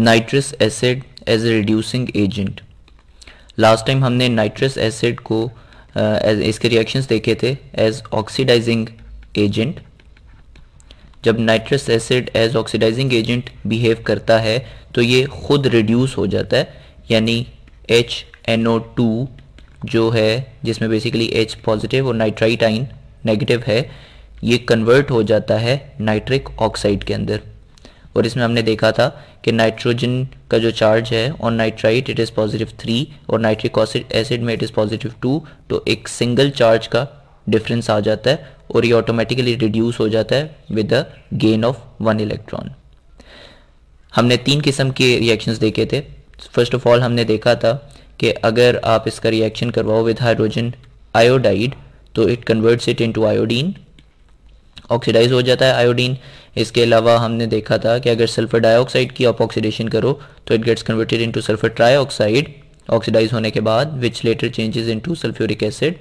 nitrous acid as a reducing agent last time हमने nitrous acid को uh, इसके reactions देखे थे एज ऑक्सीडाइजिंग एजेंट जब nitrous acid as oxidising agent behave करता है तो ये खुद रिड्यूस हो जाता है यानी एच एन ओ टू जो है जिसमें बेसिकली एच पॉजिटिव और नाइट्राइट आइन नेगेटिव है ये कन्वर्ट हो जाता है नाइट्रिक ऑक्साइड के अंदर और इसमें हमने देखा था कि नाइट्रोजन का जो चार्ज है और nitrite it is positive three और नाइट्रिक एसिड में इट इज़ पॉजिटिव टू तो एक सिंगल चार्ज का डिफरेंस आ जाता है और ये ऑटोमेटिकली रिड्यूस हो जाता है with the gain of one electron हमने तीन किस्म के रिएक्शंस देखे थे फर्स्ट ऑफ ऑल हमने देखा था कि अगर आप इसका रिएक्शन करवाओ विद हाइड्रोजन आयोडाइड तो it converts it into iodine oxidize हो जाता है आयोडीन इसके अलावा हमने देखा था कि अगर सल्फर डाइऑक्साइड की आप ऑक्सीडेशन करो तो it gets converted into sulphur trioxide oxidize होने के बाद which later changes into sulphuric acid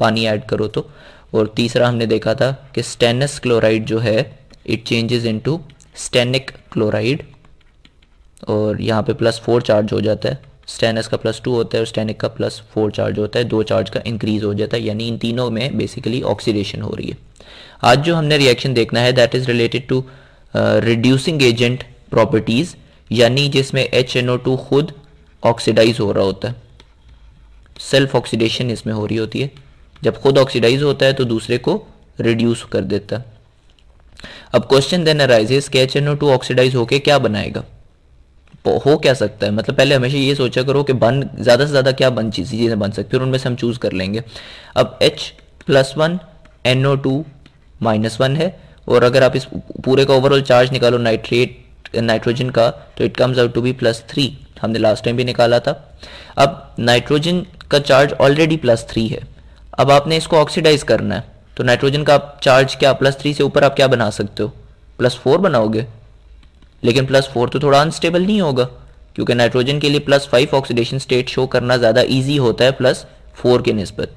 पानी ऐड करो तो और तीसरा हमने देखा था कि स्टेनस क्लोराइड जो है it changes into stannic chloride और यहाँ पे प्लस फोर चार्ज हो जाता है स्टेनस का प्लस टू होता है और स्टेनिक का प्लस फोर चार्ज होता है दो चार्ज का इंक्रीज हो जाता है यानी इन तीनों में बेसिकली ऑक्सीडेशन हो रही है आज जो हमने रिएक्शन देखना है that is related to reducing agent properties यानी जिसमें एच खुद ऑक्सीडाइज हो रहा होता है सेल्फ ऑक्सीडेशन इसमें हो रही होती है जब खुद ऑक्सीडाइज होता है तो दूसरे को रिड्यूस कर देता है अब क्वेश्चन देन अराइजेस के H N O two oxidize होके क्या बनाएगा हो क्या सकता है मतलब पहले हमेशा ये सोचा करो कि बन ज़्यादा से ज़्यादा क्या बन चीज़ें बन सकती है उनमें से हम चूज़ कर लेंगे अब H plus one N O two minus one है और अगर आप इस पूरे का ओवरऑल चार्ज निकालो नाइट्रेट नाइट्रोजन का तो it comes out to be plus three हमने लास्ट टाइम भी निकाला था अब नाइट्रोजन का चार्ज ऑलरेडी प्लस थ्री है अब आपने इसको ऑक्सीडाइज करना है तो नाइट्रोजन का आप चार्ज क्या प्लस थ्री से ऊपर आप क्या बना सकते हो प्लस फोर बनाओगे लेकिन प्लस फोर तो थोड़ा अनस्टेबल नहीं होगा क्योंकि नाइट्रोजन के लिए plus five oxidation state show करना ज़्यादा ईजी होता है प्लस फोर के नस्बत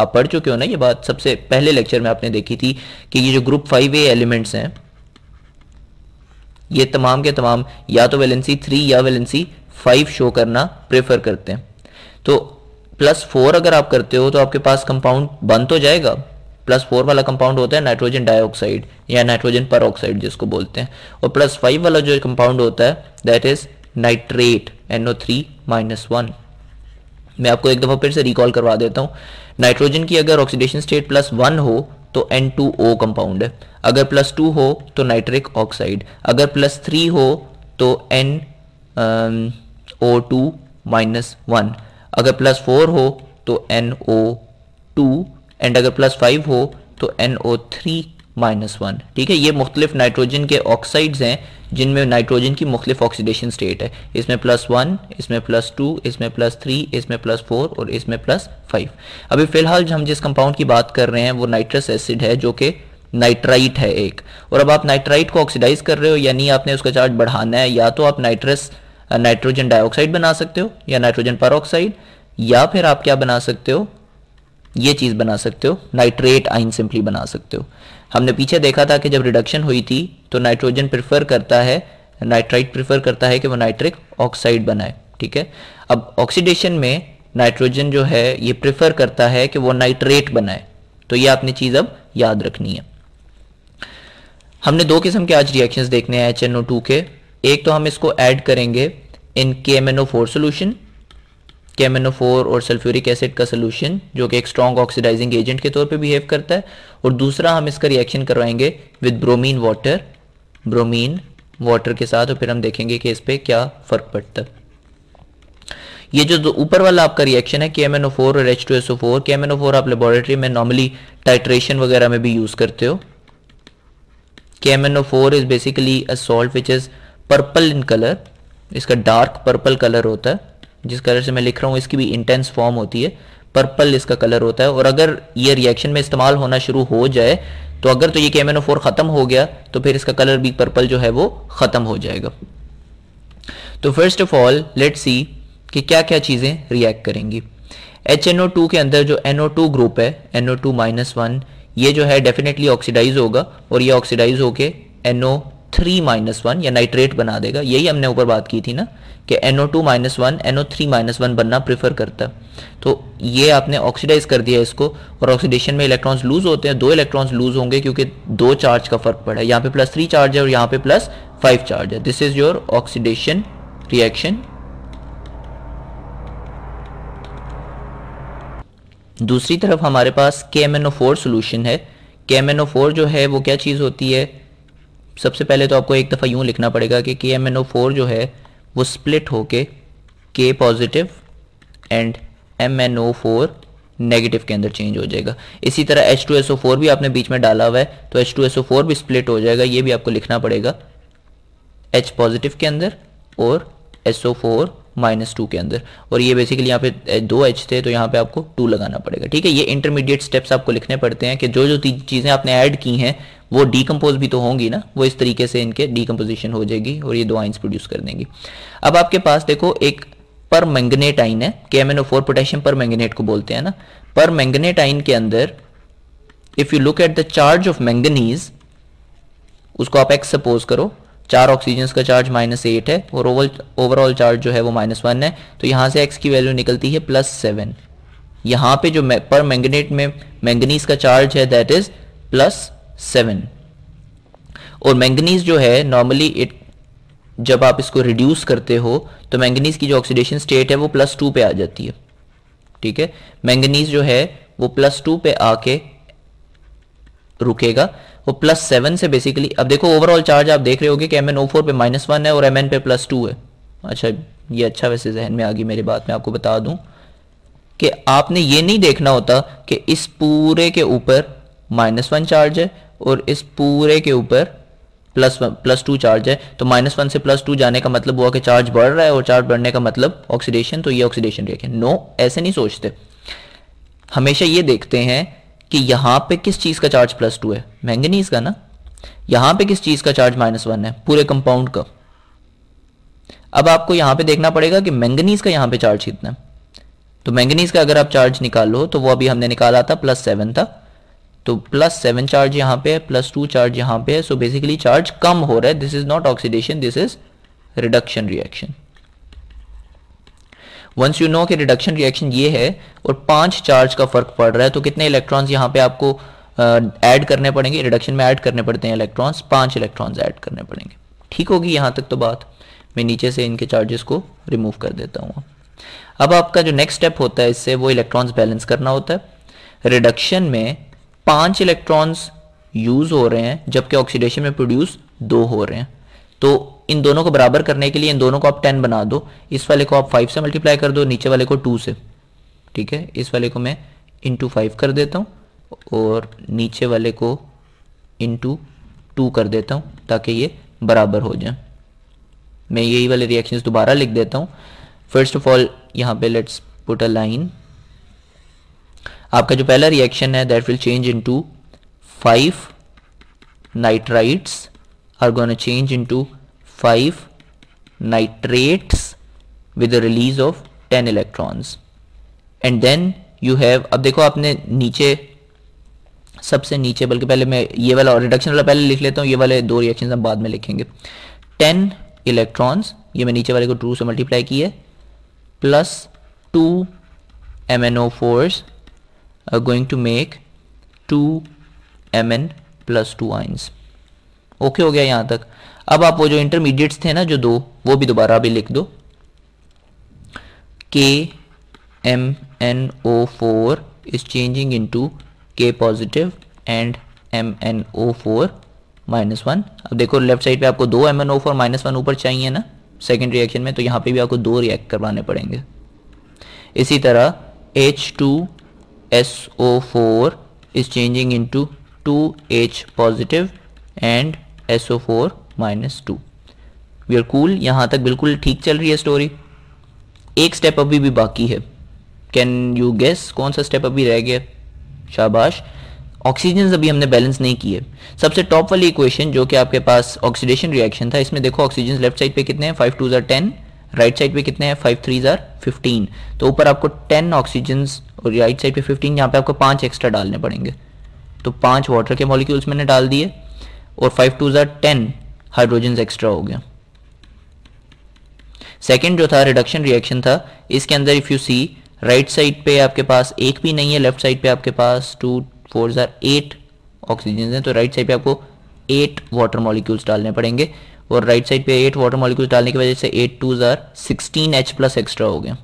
आप पढ़ चुके हो ना ये बात सबसे पहले लेक्चर में आपने देखी थी कि ये जो ग्रुप फाइव ए एलिमेंट्स हैं ये तमाम के तमाम या तो वैलेंसी थ्री या वैलेंसी फाइव शो करना प्रेफर करते हैं तो प्लस फोर अगर आप करते हो तो आपके पास कंपाउंड बन तो जाएगा प्लस फोर वाला कंपाउंड होता है नाइट्रोजन डाइऑक्साइड या नाइट्रोजन पर ऑक्साइड जिसको बोलते हैं और प्लस फाइव वाला जो कंपाउंड होता है that is nitrate NO three minus one मैं आपको एक दफ़ा फिर से रिकॉल करवा देता हूं नाइट्रोजन की अगर ऑक्सीडेशन स्टेट प्लस वन हो तो एन टू ओ कंपाउंड है अगर प्लस टू हो तो नाइट्रिक ऑक्साइड अगर प्लस थ्री हो तो N O two minus one अगर प्लस फोर हो तो एन ओ टू एंड अगर प्लस फाइव हो तो N O three minus one ठीक है ये मुख्तलिफ नाइट्रोजन के ऑक्साइड्स हैं जिनमें नाइट्रोजन की मुख्तलिफ ऑक्सीडेशन स्टेट है इसमें प्लस वन इसमें प्लस टू इसमें प्लस थ्री इसमें प्लस फोर और इसमें प्लस फाइव अभी फिलहाल हम जिस कंपाउंड की बात कर रहे हैं वो नाइट्रस एसिड है जो कि नाइट्राइट है एक और अब आप नाइट्राइट को ऑक्सीडाइज कर रहे हो यानी आपने उसका चार्ज बढ़ाना है या तो आप नाइट्रस नाइट्रोजन डाइऑक्साइड बना सकते हो या नाइट्रोजन पर या फिर आप क्या बना सकते हो ये चीज़ बना सकते हो नाइट्रेट आइन सिंपली बना सकते हो हमने पीछे देखा था कि जब रिडक्शन हुई थी तो नाइट्रोजन प्रिफर करता है नाइट्राइट प्रिफर करता है कि वो नाइट्रिक ऑक्साइड बनाए ठीक है अब ऑक्सीडेशन में नाइट्रोजन जो है ये प्रिफर करता है कि वो नाइट्रेट बनाए तो ये आपने चीज़ अब याद रखनी है हमने दो किस्म के आज रिएक्शंस देखने हैं एच के एक तो हम इसको ऐड करेंगे इन K M N O four solution four और सल्फ्यूरिक एसिड का सोल्यूशन जो कि एक स्ट्रॉन्ग ऑक्सीडाइजिंग एजेंट के तौर पर बिहेव करता है और दूसरा हम इसका रिएक्शन करवाएंगे with bromine water bromine water के साथ और फिर हम देखेंगे कि इस पर क्या फर्क पड़ता है ये जो ऊपर वाला आपका रिएक्शन है K M N O four और H two S O four K M N O four आप लेबोरेटरी में नॉर्मली टाइट्रेशन वगैरह में भी यूज करते हो K M N O four is basically a salt which is purple in colour इसका dark purple colour होता है जिस कलर से मैं लिख रहा हूँ इसकी भी इंटेंस फॉर्म होती है पर्पल इसका कलर होता है और अगर ये रिएक्शन में इस्तेमाल होना शुरू हो जाए तो अगर तो ये कैमेनो फोर ख़त्म हो गया तो फिर इसका कलर भी पर्पल जो है वो ख़त्म हो जाएगा तो first of all let see कि क्या क्या चीज़ें रिएक्ट करेंगी एच एन ओ टू के अंदर जो एनओ टू ग्रुप है एनओ टू माइनस वन ये जो है डेफिनेटली ऑक्सीडाइज होगा और ये ऑक्सीडाइज होके एनओ थ्री माइनस वन या नाइट्रेट बना देगा यही हमने ऊपर बात की थी ना कि NO two minus one NO three minus one बनना प्रेफर करता तो ये आपने ऑक्सीडाइज कर दिया इसको और ऑक्सीडेशन में इलेक्ट्रॉन्स लूज होते हैं दो इलेक्ट्रॉन्स लूज होंगे क्योंकि दो चार्ज का फर्क पड़ा है यहाँ पे प्लस थ्री चार्ज है और यहाँ पे प्लस फाइव चार्ज है this is your oxidation reaction दूसरी तरफ हमारे पास K M N O four solution है K M N O four जो है वो क्या चीज़ होती है सबसे पहले तो आपको एक दफ़ा यूँ लिखना पड़ेगा कि के एम एन ओ फोर जो है वो स्प्लिट होके K positive and M N O four negative के अंदर चेंज हो जाएगा इसी तरह H two S O four भी आपने बीच में डाला हुआ है तो H two S O four भी स्प्लिट हो जाएगा ये भी आपको लिखना पड़ेगा एच पॉजिटिव के अंदर और S O four minus two के अंदर और ये बेसिकली यहाँ पे दो एच थे तो यहाँ पे आपको टू लगाना पड़ेगा ठीक है ये इंटरमीडिएट स्टेप्स आपको लिखने पड़ते हैं कि जो जो चीज़ें आपने ऐड की हैं वो डीकम्पोज भी तो होंगी ना वो इस तरीके से इनके डीकम्पोजिशन हो जाएगी और ये दो आइंस प्रोड्यूस कर देंगी अब आपके पास देखो एक पर मैंगनेट आइन है K M N O four potassium permanganate को बोलते हैं ना पर मैंगनेट आइन के अंदर if you look at the charge of manganese उसको आप एक्स सपोज करो चार ऑक्सीजन का चार्ज माइनस एट है और ओवरऑल चार्ज जो है वो माइनस वन है तो यहाँ से एक्स की वैल्यू निकलती है प्लस सेवन यहाँ पे जो पर मैंगनेट में मैंगनीज का चार्ज है दैट इज प्लस सेवन और मैंगनीज जो है नॉर्मली इट जब आप इसको रिड्यूस करते हो तो मैंगनीज की जो ऑक्सीडेशन स्टेट है वो प्लस टू पे आ जाती है ठीक है मैंगनीज जो है वो प्लस टू पे आके रुकेगा वो प्लस सेवन से बेसिकली अब देखो ओवरऑल चार्ज आप देख रहे होगे कि एम एन ओ फोर पे माइनस वन है और एम एन पे प्लस टू है अच्छा ये अच्छा वैसे जहन में आ गई मेरी बात मैं आपको बता दूं कि आपने ये नहीं देखना होता कि इस पूरे के ऊपर माइनस वन चार्ज है और इस पूरे के ऊपर plus one plus two charge है तो माइनस वन से प्लस टू जाने का मतलब हुआ कि चार्ज बढ़ रहा है और चार्ज बढ़ने का मतलब ऑक्सीडेशन तो ये ऑक्सीडेशन रिएक्शन नो ऐसे नहीं सोचते हमेशा ये देखते हैं कि यहां पे किस चीज़ का चार्ज प्लस टू है मैंगनीज का ना यहां पे किस चीज़ का चार्ज माइनस वन है पूरे कंपाउंड का अब आपको यहां पे देखना पड़ेगा कि मैंगनीज का यहां पे चार्ज कितना है तो मैंगनीज का अगर आप चार्ज निकाल लो तो वो अभी हमने निकाला था प्लस सेवन था तो प्लस सेवन चार्ज यहां पे है प्लस टू चार्ज यहां पे है सो बेसिकली चार्ज कम हो रहा है this is not oxidation this is reduction reaction once you know कि रिडक्शन रिएक्शन ये है और पांच चार्ज का फर्क पड़ रहा है तो कितने इलेक्ट्रॉन्स यहाँ पे आपको ऐड करने पड़ेंगे रिडक्शन में ऐड करने पड़ते हैं इलेक्ट्रॉन्स पांच इलेक्ट्रॉन्स ऐड करने पड़ेंगे ठीक होगी यहाँ तक तो बात मैं नीचे से इनके चार्जेस को रिमूव कर देता हूँ अब आपका जो नेक्स्ट स्टेप होता है इससे वो इलेक्ट्रॉन्स बैलेंस करना होता है रिडक्शन में पांच इलेक्ट्रॉन्स यूज हो रहे हैं जबकि ऑक्सीडेशन में प्रोड्यूस दो हो रहे हैं तो इन दोनों को बराबर करने के लिए इन दोनों को आप टेन बना दो इस वाले को आप फाइव से मल्टीप्लाई कर दो नीचे वाले को टू से ठीक है इस वाले को मैं इंटू फाइव कर देता हूँ और नीचे वाले को इंटू टू कर देता हूँ ताकि ये बराबर हो जाए मैं यही वाले रिएक्शन दोबारा लिख देता हूँ फर्स्ट ऑफ ऑल यहाँ पे लेट्स पुट अ लाइन आपका जो पहला रिएक्शन है that will change into five nitrides are gonna change into five nitrates with the release of 10 electrons and then you have अब देखो आपने नीचे सबसे नीचे बल्कि पहले मैं ये वाला रिडक्शन वाला पहले लिख लेता हूँ ये वाले दो रिएक्शन हम बाद में लिखेंगे टेन इलेक्ट्रॉन्स ये मैं नीचे वाले को टू से मल्टीप्लाई है plus two M N O fours going to make two M N plus two ions okay हो गया यहाँ तक अब आप वो जो इंटरमीडिएट्स थे ना जो दो वो भी दोबारा अभी लिख दो K M N O four is changing into K positive and M N O four minus one अब देखो लेफ्ट साइड पे आपको दो M N O four minus one ऊपर चाहिए ना सेकेंड रिएक्शन में तो यहाँ पे भी आपको दो रिएक्ट करवाने पड़ेंगे इसी तरह H two S O four is changing into two H positive and S O four minus two we are cool यहाँ तक बिल्कुल ठीक चल रही है स्टोरी एक स्टेप अभी भी बाकी है कैन यू गेस कौन सा स्टेप अभी रह गया शाबाश ऑक्सीजन अभी हमने बैलेंस नहीं किए सबसे टॉप वाली इक्वेशन जो कि आपके पास ऑक्सीडेशन रिएक्शन था इसमें देखो ऑक्सीजन लेफ्ट साइड पे कितने हैं फाइव टू जर टेन राइट साइड पे कितने हैं फाइव थ्री जर फिफ्टीन तो ऊपर आपको टेन ऑक्सीजन और राइट साइड पे फिफ्टीन यहाँ पे आपको पांच एक्स्ट्रा डालने पड़ेंगे तो पांच वाटर के मॉलिक्यूल्स मैंने डाल दिए और फाइव टू जर टेन हाइड्रोजन एक्स्ट्रा हो गया सेकेंड जो था रिडक्शन रिएक्शन था इसके अंदर if you see right side पे आपके पास एक भी नहीं है लेफ्ट साइड पे आपके पास टू फोर ज़ार एट ऑक्सीजन है तो राइट साइड पे आपको एट वाटर मॉलिक्यूल्स डालने पड़ेंगे और राइट साइड पे एट वाटर मॉलिक्यूल्स डालने की वजह से एट टू ज़ार सिक्सटीन एच प्लस एक्स्ट्रा हो गया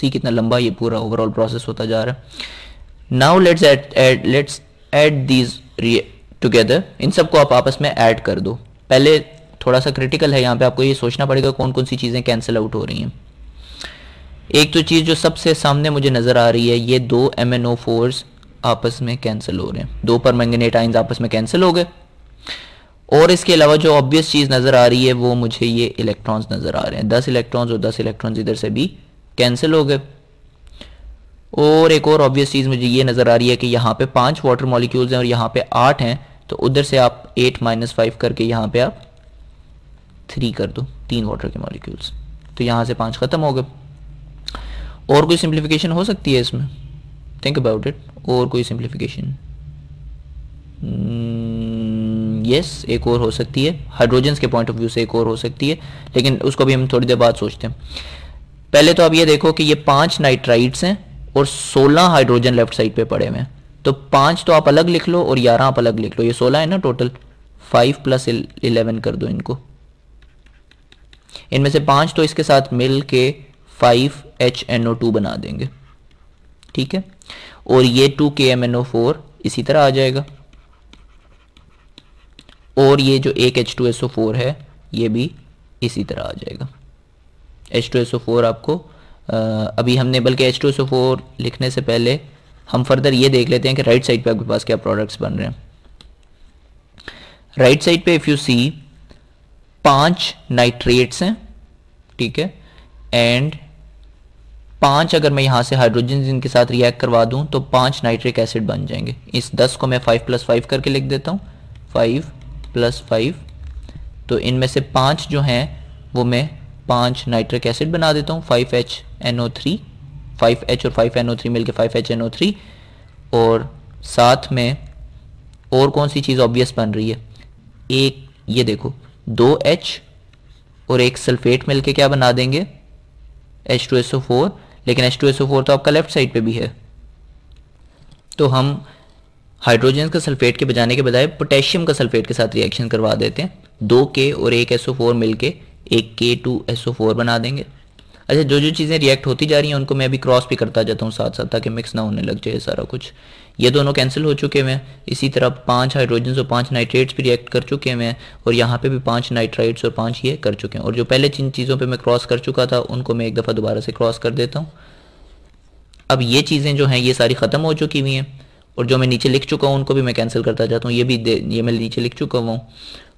सी कितना लंबा ये पूरा ओवरऑल प्रोसेस होता जा रहा है now let's add let's add these together इन सबको आप आपस में ऐड कर दो पहले थोड़ा सा क्रिटिकल है यहाँ पे आपको ये सोचना पड़ेगा कौन कौन सी चीज़ें कैंसिल आउट हो रही हैं एक तो चीज़ जो सबसे सामने मुझे नज़र आ रही है ये दो एम एन ओ फोर्स आपस में कैंसिल हो रहे हैं दो पर मैंगनेट आइंस आपस में कैंसिल हो गए और इसके अलावा जो ऑब्वियस चीज़ नज़र आ रही है वो मुझे ये इलेक्ट्रॉन्स नज़र आ रहे हैं दस इलेक्ट्रॉन्स और दस इलेक्ट्रॉन्स इधर से भी कैंसिल हो गए और एक और ऑब्वियस चीज़ मुझे ये नज़र आ रही है कि यहाँ पे पांच वाटर मॉलिक्यूल्स हैं और यहाँ पे आठ हैं तो उधर से आप एट माइनस फाइव करके यहाँ पे आप थ्री कर दो तीन वाटर के मॉलिक्यूल्स तो यहाँ से पांच ख़त्म हो गए और कोई सिंप्लीफिकेशन हो सकती है इसमें थिंक अबाउट इट और कोई सिंप्लीफिकेशन यस hmm, एक और हो सकती है हाइड्रोजन के पॉइंट ऑफ व्यू से एक और हो सकती है लेकिन उसको भी हम थोड़ी देर बाद सोचते हैं पहले तो आप ये देखो कि ये पांच नाइट्राइड्स हैं और 16 हाइड्रोजन लेफ्ट साइड पे पड़े हुए तो पांच तो आप अलग लिख लो और ग्यारह आप अलग लिख लो ये सोलह है ना टोटल फाइव प्लस इलेवन कर दो इनको इनमें से पांच तो इसके साथ मिल के five H N O two बना देंगे ठीक है और ये टू के एम एन ओ फोर इसी तरह आ जाएगा और ये जो एक H two S O four है ये भी इसी तरह आ जाएगा H two S O four आपको अभी हमने बल्कि एच टू फोर लिखने से पहले हम फर्दर ये देख लेते हैं कि राइट साइड पे आपके पास क्या प्रोडक्ट्स बन रहे हैं राइट साइड पे इफ़ यू सी पांच नाइट्रेट्स हैं ठीक है एंड पांच अगर मैं यहाँ से हाइड्रोजन इनके साथ रिएक्ट करवा दूं तो पांच नाइट्रिक एसिड बन जाएंगे इस दस को मैं फाइव प्लस फाइव करके लिख देता हूँ फाइव प्लस फाइव तो इनमें से पांच जो हैं वो मैं पांच नाइट्रिक एसिड बना देता हूँ five H N O three five H और फाइव एन ओ थ्री मिलकर five H N O three और साथ में और कौन सी चीज़ ऑब्वियस बन रही है एक ये देखो दो एच और एक सल्फेट मिलके क्या बना देंगे H two S O four लेकिन H two S O four तो आपका लेफ्ट साइड पे भी है तो हम हाइड्रोजन का सल्फेट के बजाने के बजाय पोटेशियम का सल्फेट के साथ रिएक्शन करवा देते हैं दो के और एक एसओ फोर मिलकर एक के टू एस ओ फोर बना देंगे अच्छा जो जो चीज़ें रिएक्ट होती जा रही हैं उनको मैं अभी क्रॉस भी करता जाता हूँ साथ साथ ताकि मिक्स ना होने लग जाए सारा कुछ ये दोनों कैंसिल हो चुके हुए हैं इसी तरह पांच हाइड्रोजन और पांच नाइट्रेट्स भी रिएक्ट कर चुके हैं और यहाँ पे भी पांच नाइट्राइट्स और पांच ये कर चुके हैं और जो पहले जिन चीज़ों पर मैं क्रॉस कर चुका था उनको मैं एक दफ़ा दोबारा से क्रॉस कर देता हूँ अब ये चीज़ें जो हैं ये सारी ख़त्म हो चुकी हुई हैं और जो मैं नीचे लिख चुका हूँ उनको भी मैं कैंसिल करता जाता हूँ ये भी ये मैं नीचे लिख चुका हूँ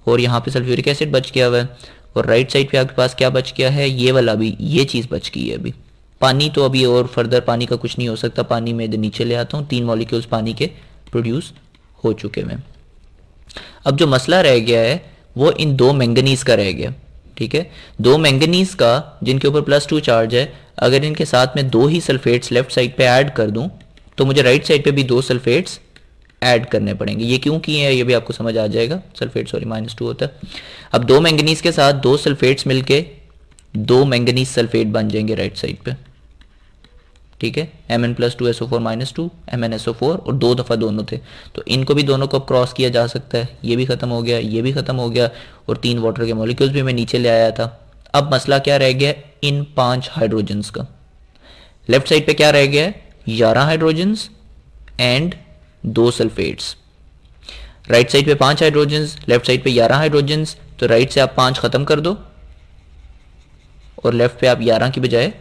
और यहाँ पे सल्फ्यूरिक एसिड बच गया हुआ है और राइट साइड पे आपके पास क्या बच गया है ये वाला अभी ये चीज़ बच गई है अभी पानी तो अभी और फर्दर पानी का कुछ नहीं हो सकता पानी में नीचे ले आता हूँ तीन मॉलिक्यूल्स पानी के प्रोड्यूस हो चुके हैं अब जो मसला रह गया है वो इन दो मैंगनीज का रह गया ठीक है दो मैंगनीज का जिनके ऊपर प्लस टू चार्ज है अगर इनके साथ में दो ही सल्फेट्स लेफ्ट साइड पे ऐड कर दूं तो मुझे राइट साइड पे भी दो सल्फेट्स ऐड करने पड़ेंगे ये क्यों किए हैं ये भी आपको समझ आ जाएगा सल्फेट सॉरी माइनस टू होता है अब दो मैंगनीज के साथ दो सल्फेट्स मिलके दो मैंगनीज सल्फेट बन जाएंगे राइट साइड पे ठीक है M N plus two S O four minus two M N S O four और दो दफ़ा दोनों थे तो इनको भी दोनों को अब क्रॉस किया जा सकता है ये भी ख़त्म हो गया ये भी ख़त्म हो गया और तीन वाटर के मॉलिक्यूल्स भी मैं नीचे ले आया था अब मसला क्या रह गया इन पांच हाइड्रोजन्स का लेफ्ट साइड पे क्या रह गया ग्यारह हाइड्रोजन्स एंड दो सल्फेट्स राइट साइड पे पांच हाइड्रोजन लेफ्ट साइड पे ग्यारह हाइड्रोजन तो राइट से आप पांच खत्म कर दो और लेफ्ट पे आप ग्यारह की बजाय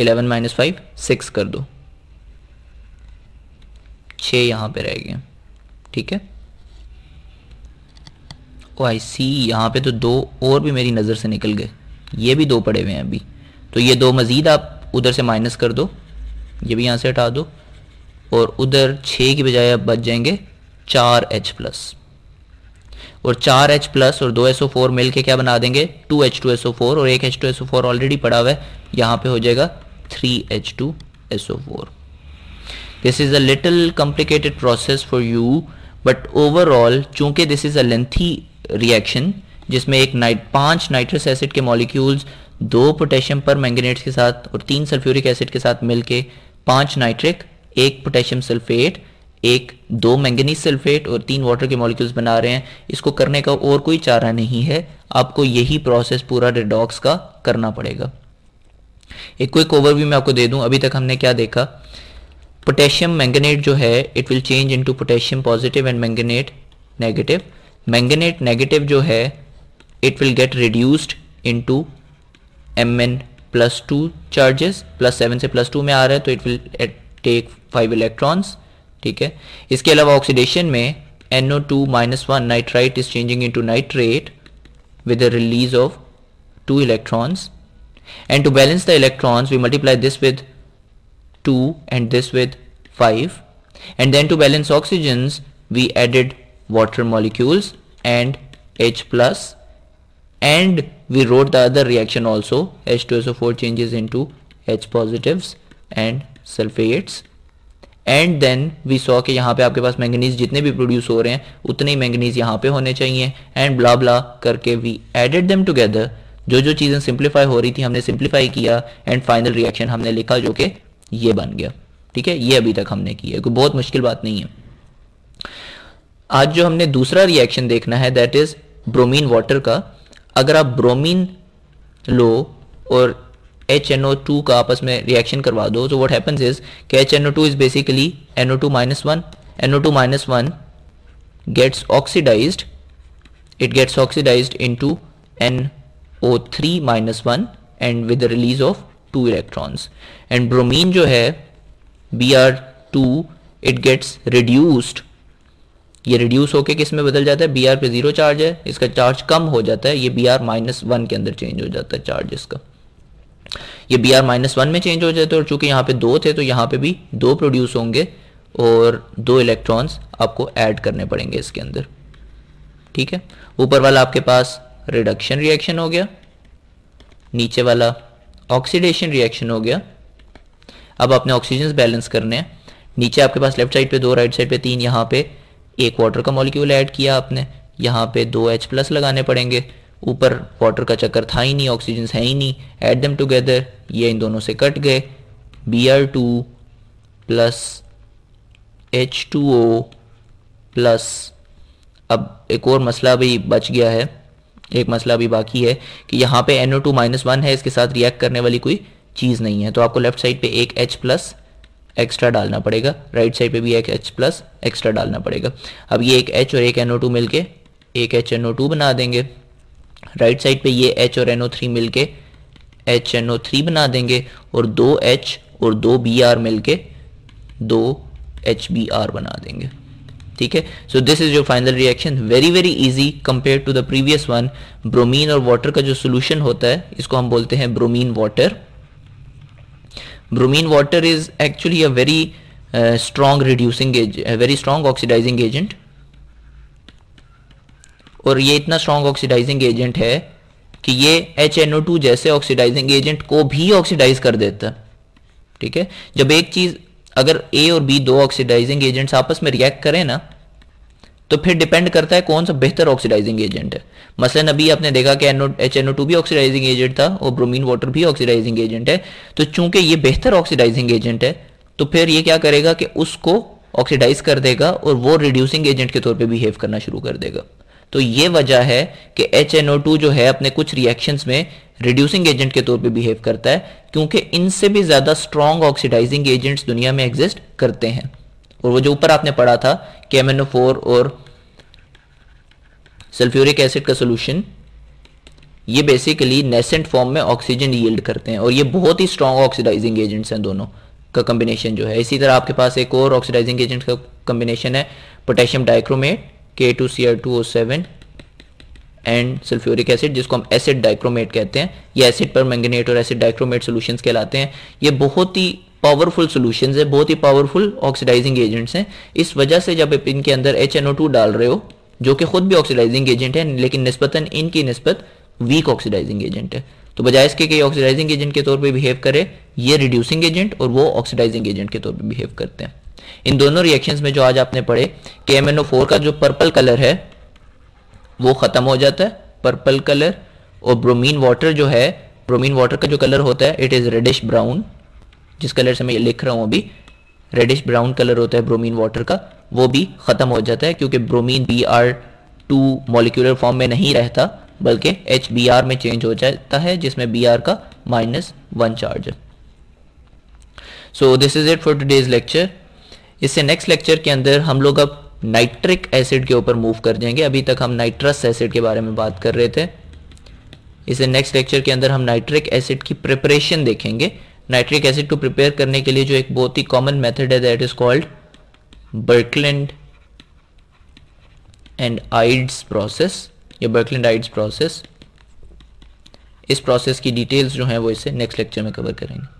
इलेवन माइनस फाइव सिक्स कर दो छह यहां पे रह गए ठीक है ओ आई सी यहां पे तो दो और भी मेरी नज़र से निकल गए ये भी दो पड़े हुए हैं अभी तो ये दो मज़ीद आप उधर से माइनस कर दो ये भी यहां से हटा दो और उधर छः की बजाय अब बच जाएंगे चार एच प्लस और चार एच प्लस और दो एस ओ फोर मिल के क्या बना देंगे two H two S O four और एक H two S O four already पड़ा हुआ है यहाँ पे हो जाएगा three H two S O four this is a little complicated process for you but overall चूंकि this is a lengthy reaction जिसमें एक नाइट पांच नाइट्रस एसिड के मॉलिक्यूल्स दो पोटेशियम पर मैंगनेट्स के साथ और तीन सल्फ्यूरिक एसिड के साथ मिलके पांच नाइट्रिक एक पोटेशियम सल्फेट एक दो मैंगनीज सल्फेट और तीन वाटर के मॉलिक्यूल्स बना रहे हैं इसको करने का और कोई चारा नहीं है आपको यही प्रोसेस पूरा रेडॉक्स का करना पड़ेगा एक क्विक ओवरव्यू मैं आपको दे दूं अभी तक हमने क्या देखा पोटेशियम मैंगनेट जो है it will change into potassium positive and manganate negative manganate negative जो है it will get reduced into M N plus two charges plus seven से प्लस टू में आ रहा है तो it will Take five electrons, ठीक है इसके अलावा oxidation में NO2 minus one nitrite is changing into nitrate with the release of two electrons and to balance the electrons we multiply this with 2 and this with 5 and then to balance oxygens we added water molecules and H plus and we wrote the other reaction also H2SO4 changes into H positives and sulphates and then we saw के यहाँ पे आपके पास manganese जितने भी produce हो रहे हैं उतने ही मैंगनीज यहाँ पे होने चाहिए एंड ब्ला ब्ला करके वी एडेड देम टुगेदर जो जो चीज़ें सिंप्लीफाई हो रही थी हमने सिंप्लीफाई किया एंड फाइनल रिएक्शन हमने लिखा जो कि ये बन गया ठीक है ये अभी तक हमने किया कोई बहुत मुश्किल बात नहीं है आज जो हमने दूसरा रिएक्शन देखना है दैट इज ब्रोमीन वाटर का अगर आप ब्रोमीन लो और एच एन ओ टू का आपस में रिएक्शन करवा दो तो वट हैपन्स इज कि H N O two is basically N O two minus one N O two minus one gets oxidize it gets oxidize into N O three minus one and with release of two electrons and bromine जो है B R two it gets reduced ये reduce होके किस में बदल जाता है B R पे जीरो चार्ज है इसका चार्ज कम हो जाता है ये बी आर माइनस वन के अंदर चेंज हो जाता है चार्ज इसका ये बी आर माइनस वन में चेंज हो जाते तो, और चूंकि यहाँ पे दो थे तो यहाँ पे भी दो प्रोड्यूस होंगे और दो इलेक्ट्रॉन्स आपको ऐड करने पड़ेंगे इसके अंदर ठीक है ऊपर वाला आपके पास रिडक्शन रिएक्शन हो गया नीचे वाला ऑक्सीडेशन रिएक्शन हो गया अब आपने ऑक्सीजन बैलेंस करने हैं नीचे आपके पास लेफ्ट साइड पे दो राइट साइड पे तीन यहाँ पे एक वाटर का मॉलिक्यूल ऐड किया आपने यहाँ पे दो एच प्लस लगाने पड़ेंगे ऊपर वाटर का चक्कर था ही नहीं ऑक्सीजन है ही नहीं एड दम टुगेदर ये इन दोनों से कट गए B R two plus H two O plus अब एक और मसला भी बच गया है एक मसला भी बाकी है कि यहाँ पे N O two minus one है इसके साथ रिएक्ट करने वाली कोई चीज़ नहीं है तो आपको लेफ्ट साइड पे एक एच प्लस एक्स्ट्रा डालना पड़ेगा राइट साइड पे भी एक एच प्लस एक्स्ट्रा डालना पड़ेगा अब ये एक एच और एक एन ओ टू मिलके एक एच एन ओ टू बना देंगे राइट साइड पे ये एच और एनओ थ्री मिल के एच एन ओ थ्री बना देंगे और दो एच और दो बी आर मिल के दो एच बी आर बना देंगे ठीक है so this is your final reaction very very easy compare to the previous one bromine और वाटर का जो सोल्यूशन होता है इसको हम बोलते हैं bromine water bromine water is actually a very strong reducing as very strong oxidizing agent और ये इतना स्ट्रॉन्ग ऑक्सीडाइजिंग एजेंट है कि ये एच जैसे ऑक्सीडाइजिंग एजेंट को भी ऑक्सीडाइज कर देता है ठीक है जब एक चीज़ अगर ए और बी दो ऑक्सीडाइजिंग एजेंट्स आपस में रिएक्ट करें ना तो फिर डिपेंड करता है कौन सा बेहतर ऑक्सीडाइजिंग एजेंट है मसलन अभी आपने देखा कि एच एन टू भी ऑक्सीडाइजिंग एजेंट था और ब्रोमीन वाटर भी ऑक्सीडाइजिंग एजेंट है तो चूंकि ये बेहतर ऑक्सीडाइजिंग एजेंट है तो फिर ये क्या करेगा कि उसको ऑक्सीडाइज कर देगा और वो रिड्यूसिंग एजेंट के तौर पे बिहेव करना शुरू कर देगा तो ये वजह है कि एच जो है अपने कुछ रिएक्शंस में रिड्यूसिंग एजेंट के तौर पे बिहेव करता है क्योंकि इनसे भी ज़्यादा स्ट्रॉन्ग ऑक्सीडाइजिंग एजेंट्स दुनिया में एग्जिस्ट करते हैं और वो जो ऊपर आपने पढ़ा था कि एम और सल्फ्यूरिक एसिड का सोल्यूशन ये बेसिकली नेसेंट फॉर्म में ऑक्सीजन यील्ड करते हैं और ये बहुत ही स्ट्रॉन्ग ऑक्सीडाइजिंग एजेंट्स हैं दोनों का कंबिनेशन जो है इसी तरह आपके पास एक और ऑक्सीडाइजिंग एजेंट का कॉम्बिनेशन है potassium dichromate K two C two O seven and sulphuric acid जिसको हम एसिड डाइक्रोमेट कहते हैं ये एसिड पर मैंगनेट और एसिड डाइक्रोमेट सोल्यूशन कहलाते हैं ये बहुत ही पावरफुल सोल्यूशन है बहुत ही पावरफुल ऑक्सीडाइजिंग एजेंट्स हैं इस वजह से जब आप इनके अंदर एच डाल रहे हो जो कि खुद भी ऑक्सीडाइजिंग एजेंट है लेकिन नस्बता इनकी नस्बत वीक ऑक्सीडाइजिंग एजेंट है तो बजाय इसके कि ऑक्सीडाइजिंग एजेंट के तौर पे बिहेव करे ये रिड्यूसिंग एजेंट और वो ऑक्सीडाइजिंग एजेंट के तौर पे बिहेव करते हैं इन दोनों रिएक्शंस में जो आज आपने पढ़े के एम एन ओ फोर का जो पर्पल कलर है वो ख़त्म हो जाता है पर्पल कलर और ब्रोमीन वाटर जो है ब्रोमीन वाटर का जो कलर होता है इट इज़ रेडिश ब्राउन जिस कलर से मैं ये लिख रहा हूँ अभी रेडिश ब्राउन कलर होता है ब्रोमीन वाटर का वो भी ख़त्म हो जाता है क्योंकि bromine B R two molecular form में नहीं रहता बल्कि एच बी आर में चेंज हो जाता है जिसमें बी आर का minus one charge so this is it for today's lecture इससे नेक्स्ट लेक्चर के अंदर हम लोग अब नाइट्रिक एसिड के ऊपर मूव कर जाएंगे अभी तक हम नाइट्रस एसिड के बारे में बात कर रहे थे इसे नेक्स्ट लेक्चर के अंदर हम नाइट्रिक एसिड की प्रिपरेशन देखेंगे नाइट्रिक एसिड को प्रिपेयर करने के लिए जो एक बहुत ही कॉमन मेथड है that is called Birkeland and Eyde's process या बर्कलैंड आइड्स प्रोसेस इस प्रोसेस की डिटेल्स जो हैं वो इसे नेक्स्ट लेक्चर में कवर करेंगे